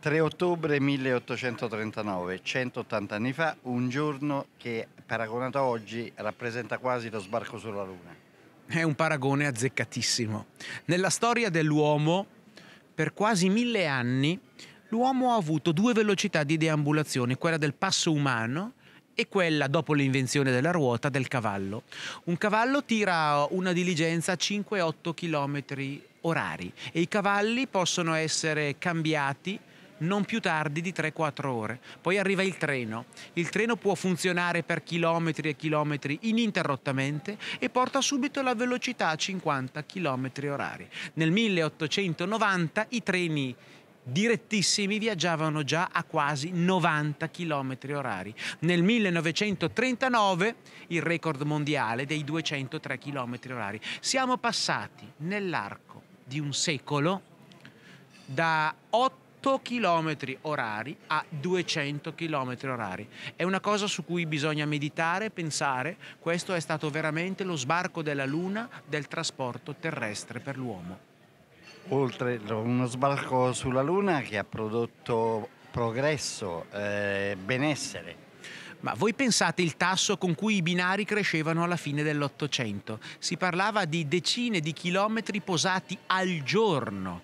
3 ottobre 1839, 180 anni fa, un giorno che paragonato a oggi rappresenta quasi lo sbarco sulla Luna. È un paragone azzeccatissimo. Nella storia dell'uomo, per quasi mille anni, l'uomo ha avuto due velocità di deambulazione, quella del passo umano e quella, dopo l'invenzione della ruota, del cavallo. Un cavallo tira una diligenza a 5-8 km orari e i cavalli possono essere cambiati non più tardi di 3-4 ore. Poi arriva il treno. Il treno può funzionare per chilometri e chilometri ininterrottamente e porta subito la velocità a 50 km orari. Nel 1890 i treni direttissimi viaggiavano già a quasi 90 km orari. Nel 1939 il record mondiale dei 203 km orari. Siamo passati nell'arco di un secolo da 8 100 km orari a 200 km orari. È una cosa su cui bisogna meditare, pensare. Questo è stato veramente lo sbarco della Luna del trasporto terrestre per l'uomo. Oltre uno sbarco sulla Luna che ha prodotto progresso, eh, benessere, ma voi pensate il tasso con cui i binari crescevano alla fine dell'Ottocento? Si parlava di decine di chilometri posati al giorno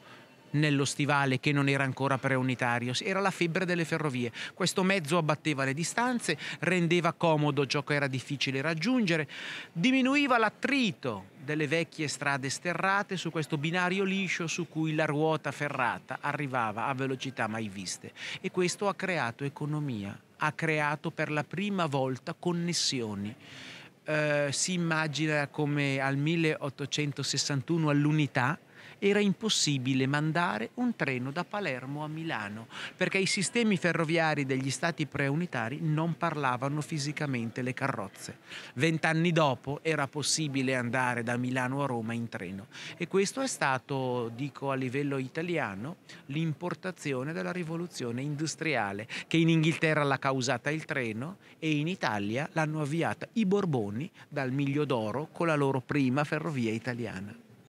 nello stivale che non era ancora preunitario, era la febbre delle ferrovie. Questo mezzo abbatteva le distanze, rendeva comodo ciò che era difficile raggiungere, diminuiva l'attrito delle vecchie strade sterrate su questo binario liscio su cui la ruota ferrata arrivava a velocità mai viste. E questo ha creato economia, ha creato per la prima volta connessioni. Eh, si immagina come al 1861 all'unità era impossibile mandare un treno da Palermo a Milano perché i sistemi ferroviari degli stati preunitari non parlavano fisicamente le carrozze. Vent'anni dopo era possibile andare da Milano a Roma in treno e questo è stato, dico a livello italiano, l'importazione della rivoluzione industriale che in Inghilterra l'ha causata il treno e in Italia l'hanno avviata i Borboni dal Miglio d'Oro con la loro prima ferrovia italiana.